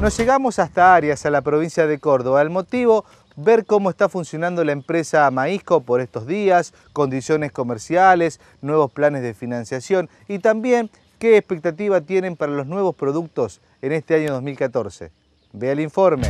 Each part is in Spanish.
Nos llegamos hasta Arias, a la provincia de Córdoba. El motivo, ver cómo está funcionando la empresa Maisco por estos días, condiciones comerciales, nuevos planes de financiación y también qué expectativa tienen para los nuevos productos en este año 2014. Ve el informe.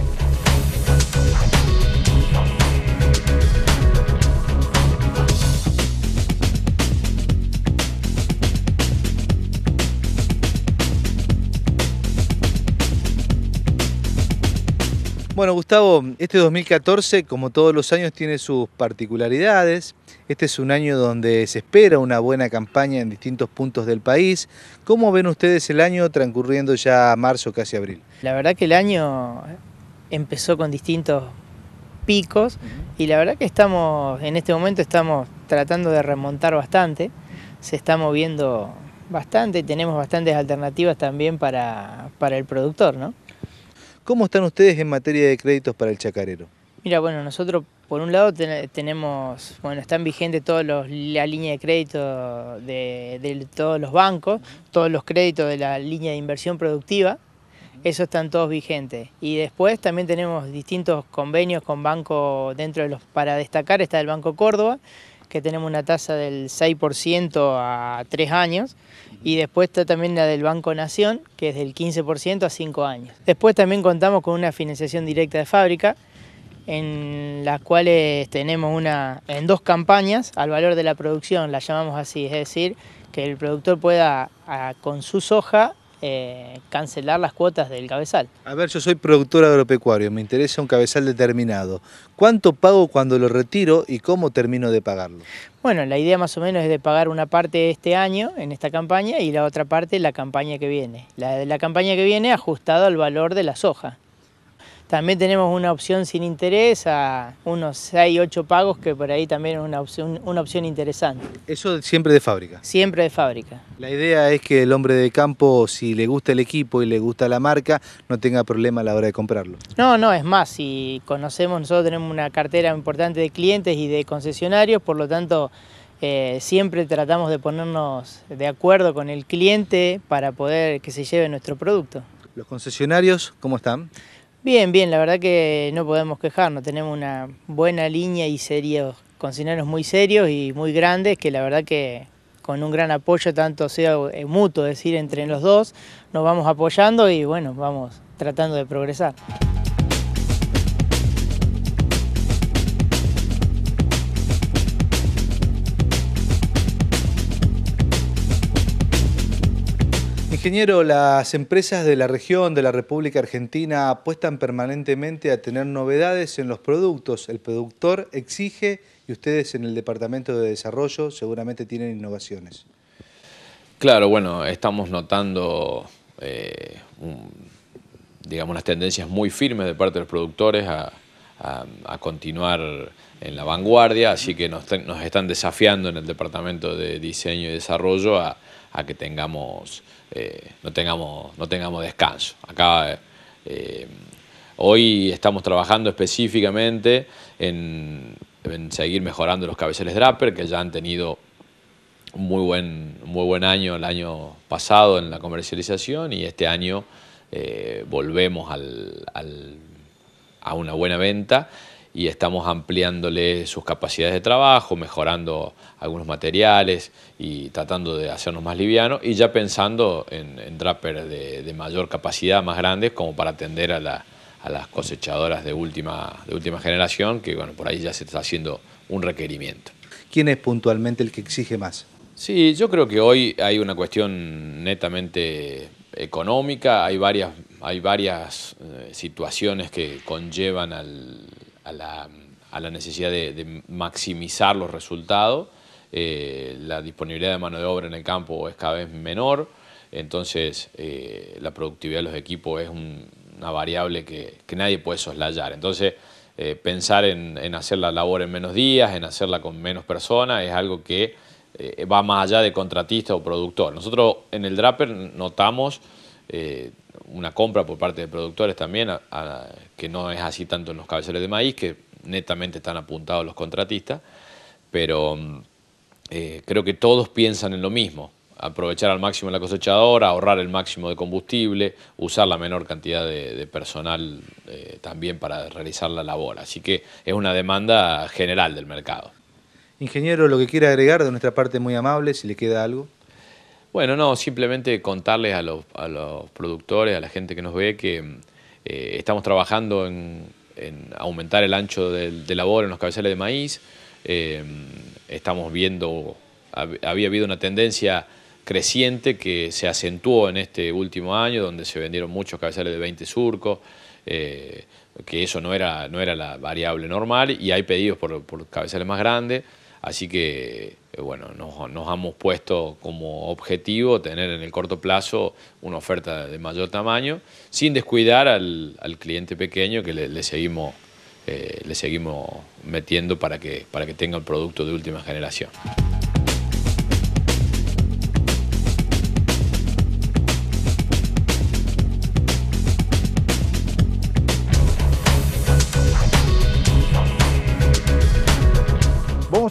Bueno, Gustavo, este 2014, como todos los años, tiene sus particularidades. Este es un año donde se espera una buena campaña en distintos puntos del país. ¿Cómo ven ustedes el año transcurriendo ya marzo, casi abril? La verdad que el año eh, empezó con distintos picos y la verdad que estamos, en este momento estamos tratando de remontar bastante. Se está moviendo bastante, tenemos bastantes alternativas también para, para el productor, ¿no? ¿Cómo están ustedes en materia de créditos para el chacarero? Mira, bueno, nosotros por un lado tenemos, bueno, están vigentes todos los, la línea de crédito de, todos los bancos, todos los créditos de la línea de inversión productiva, eso están todos vigentes. Y después también tenemos distintos convenios con bancos dentro de los, para destacar está el Banco Córdoba, que tenemos una tasa del 6% a 3 años, y después está también la del Banco Nación, que es del 15% a 5 años. Después también contamos con una financiación directa de fábrica, en las cuales tenemos una, en dos campañas al valor de la producción, la llamamos así, es decir, que el productor pueda con su soja eh, cancelar las cuotas del cabezal. A ver, yo soy productor agropecuario, me interesa un cabezal determinado. ¿Cuánto pago cuando lo retiro y cómo termino de pagarlo? Bueno, la idea más o menos es de pagar una parte este año en esta campaña y la otra parte la campaña que viene. La, la campaña que viene ajustada al valor de la soja. También tenemos una opción sin interés a unos 6, 8 pagos, que por ahí también es una opción, interesante. ¿Eso siempre de fábrica? Siempre de fábrica. La idea es que el hombre de campo, si le gusta el equipo y le gusta la marca, no tenga problema a la hora de comprarlo. No, no, es más, si conocemos, nosotros tenemos una cartera importante de clientes y de concesionarios, por lo tanto... Eh, siempre tratamos de ponernos de acuerdo con el cliente para poder que se lleve nuestro producto. ¿Los concesionarios cómo están? Bien, bien, la verdad que no podemos quejarnos, tenemos una buena línea y serios, cocineros muy serios y muy grandes que la verdad que con un gran apoyo, tanto sea eh, mutuo, decir, entre los dos, nos vamos apoyando y bueno, vamos tratando de progresar. Ingeniero, las empresas de la región, de la República Argentina, apuestan permanentemente a tener novedades en los productos. El productor exige y ustedes en el Departamento de Desarrollo seguramente tienen innovaciones. Claro, bueno, estamos notando, eh, digamos, unas tendencias muy firmes de parte de los productores a a, continuar en la vanguardia, así que nos, están desafiando en el Departamento de Diseño y Desarrollo a, que tengamos, eh, no tengamos, no tengamos descanso. Acá eh, hoy estamos trabajando específicamente en, seguir mejorando los cabeceles Draper, que ya han tenido un muy buen, muy buen año el año pasado en la comercialización y este año eh, volvemos al a una buena venta y estamos ampliándole sus capacidades de trabajo, mejorando algunos materiales y tratando de hacernos más livianos y ya pensando en, en de, mayor capacidad, más grandes, como para atender a, a, las cosechadoras de última, de última generación, que bueno, por ahí ya se está haciendo un requerimiento. ¿Quién es puntualmente el que exige más? Sí, yo creo que hoy hay una cuestión netamente económica, hay varias hay varias eh, situaciones que conllevan a, la, necesidad de, maximizar los resultados. Eh, la disponibilidad de mano de obra en el campo es cada vez menor, entonces eh, la productividad de los equipos es una variable que, nadie puede soslayar. Entonces, pensar en, en, hacer la labor en menos días, en hacerla con menos personas, es algo que va más allá de contratista o productor. Nosotros en el Draper notamos eh, una compra por parte de productores también, que no es así tanto en los cabezales de maíz, que netamente están apuntados los contratistas, pero mm, eh, creo que todos piensan en lo mismo, aprovechar al máximo la cosechadora, ahorrar el máximo de combustible, usar la menor cantidad de, personal eh, también para realizar la labor. Así que es una demanda general del mercado. Ingeniero, lo que quiera agregar de nuestra parte muy amable, si le queda algo. Bueno, no, simplemente contarles a los, productores, a la gente que nos ve, que eh, estamos trabajando en, aumentar el ancho de, labor en los cabezales de maíz. Eh, estamos viendo, había habido una tendencia creciente que se acentuó en este último año, donde se vendieron muchos cabezales de 20 surcos, eh, que eso no era, no era la variable normal, y hay pedidos por, por cabezales más grandes. Así que, eh, bueno, nos, hemos puesto como objetivo tener en el corto plazo una oferta de mayor tamaño, sin descuidar al, cliente pequeño que eh, le, seguimos metiendo para que, para que tenga el producto de última generación.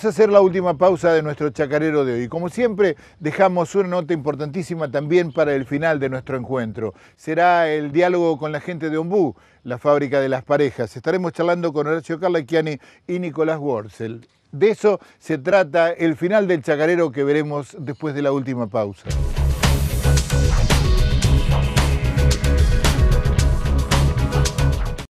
a hacer la última pausa de nuestro chacarero de hoy. Como siempre, dejamos una nota importantísima también para el final de nuestro encuentro. Será el diálogo con la gente de Ombú, la fábrica de las parejas. Estaremos charlando con Horacio Carlaquiani y Nicolás Worsel. De eso se trata el final del chacarero que veremos después de la última pausa.